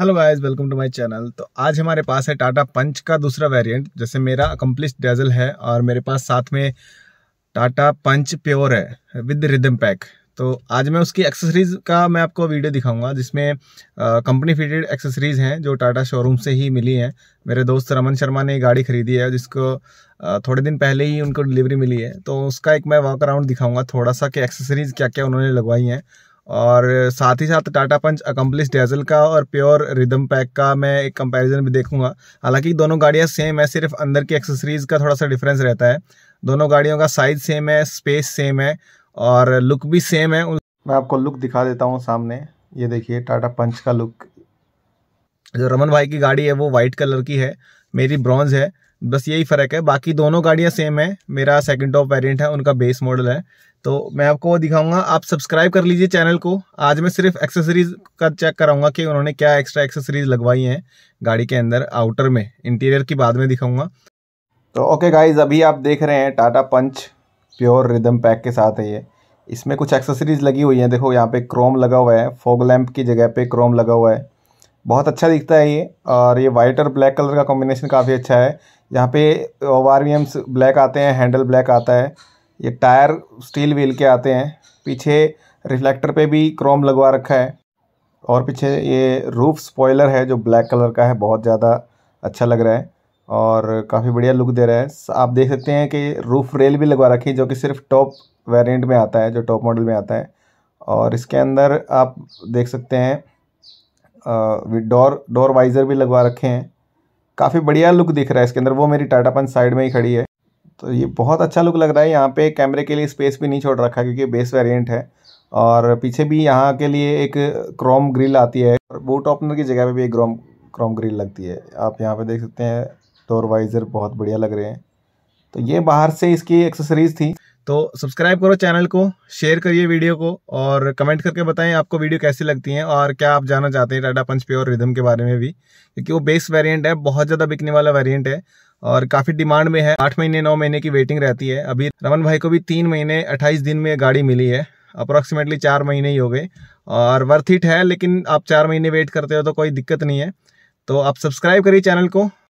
hello guys welcome to my channel तो आज हमारे पास है टाटा पंच का दूसरा वेरिएंट जैसे मेरा अकम्पलिश डेजल है और मेरे पास साथ में टाटा पंच प्योर है विद रिदम पैक तो आज मैं उसकी एक्सेसरीज़ का मैं आपको वीडियो दिखाऊंगा जिसमें कंपनी फिटेड एक्सेसरीज़ हैं जो टाटा शोरूम से ही मिली हैं मेरे दोस्त रमन शर्मा ने गाड़ी खरीदी है जिसको थोड़े दिन पहले ही उनको डिलीवरी मिली है तो उसका एक मैं वॉक अराउंड दिखाऊंगा थोड़ा सा कि एक्सेसरीज़ क्या क्या उन्होंने लगवाई हैं और साथ ही साथ टाटा पंच अकम्पलिश डेजल का और प्योर रिदम पैक का मैं एक कंपैरिजन भी देखूंगा हालांकि दोनों गाड़ियाँ सेम है सिर्फ अंदर की एक्सेसरीज़ का थोड़ा सा डिफरेंस रहता है दोनों गाड़ियों का साइज सेम है स्पेस सेम है और लुक भी सेम है मैं आपको लुक दिखा देता हूँ सामने ये देखिए टाटा पंच का लुक जो रमन भाई की गाड़ी है वो वाइट कलर की है मेरी ब्रॉन्ज है बस यही फ़र्क है बाकी दोनों गाड़ियाँ सेम है मेरा सेकंड टॉप वेरिएंट है उनका बेस मॉडल है तो मैं आपको वो दिखाऊंगा आप सब्सक्राइब कर लीजिए चैनल को आज मैं सिर्फ एक्सेसरीज का चेक कराऊंगा कि उन्होंने क्या एक्स्ट्रा एक्सेसरीज लगवाई हैं गाड़ी के अंदर आउटर में इंटीरियर की बाद में दिखाऊंगा तो ओके गाइज अभी आप देख रहे हैं Tata Punch Pure Rhythm pack के साथ है ये इसमें कुछ एक्सेसरीज लगी हुई हैं देखो यहाँ पे क्रोम लगा हुआ है फोग लैम्प की जगह पे क्रोम लगा हुआ है बहुत अच्छा दिखता है ये और ये वाइट और ब्लैक कलर का कॉम्बिनेशन काफ़ी अच्छा है यहाँ पे एम्स ब्लैक आते हैं हैंडल ब्लैक आता है ये टायर स्टील व्हील के आते हैं पीछे रिफ्लेक्टर पे भी क्रोम लगवा रखा है और पीछे ये रूफ स्पॉयलर है जो ब्लैक कलर का है बहुत ज़्यादा अच्छा लग रहा है और काफ़ी बढ़िया लुक दे रहा है आप देख सकते हैं कि रूफ रेल भी लगवा रखी है जो कि सिर्फ टॉप वेरियंट में आता है जो टॉप मॉडल में आता है और इसके अंदर आप देख सकते हैं डोर डोर वाइज़र भी लगवा रखे हैं काफ़ी बढ़िया लुक दिख रहा है इसके अंदर वो मेरी टाटा पंच साइड में ही खड़ी है तो ये बहुत अच्छा लुक लग रहा है यहाँ पे कैमरे के लिए स्पेस भी नहीं छोड़ रखा क्योंकि बेस वेरिएंट है और पीछे भी यहाँ के लिए एक क्रोम ग्रिल आती है और बूट ओपनर की जगह पे भी एक क्रोम क्रोम ग्रिल लगती है आप यहाँ पे देख सकते हैं डोर वाइज़र बहुत बढ़िया लग रहे हैं तो ये बाहर से इसकी एक्सेसरीज़ थी तो सब्सक्राइब करो चैनल को शेयर करिए वीडियो को और कमेंट करके बताएं आपको वीडियो कैसी लगती है और क्या आप जानना चाहते हैं टाटा पंच प्योर रिदम के बारे में भी क्योंकि वो बेस वेरिएंट है बहुत ज़्यादा बिकने वाला वेरिएंट है और काफ़ी डिमांड में है आठ महीने नौ महीने की वेटिंग रहती है अभी रमन भाई को भी तीन महीने अट्ठाईस दिन में गाड़ी मिली है अप्रॉक्सीमेटली चार महीने ही हो गए और वर्थ इट है लेकिन आप चार महीने वेट करते हो तो कोई दिक्कत नहीं है तो आप सब्सक्राइब करिए चैनल को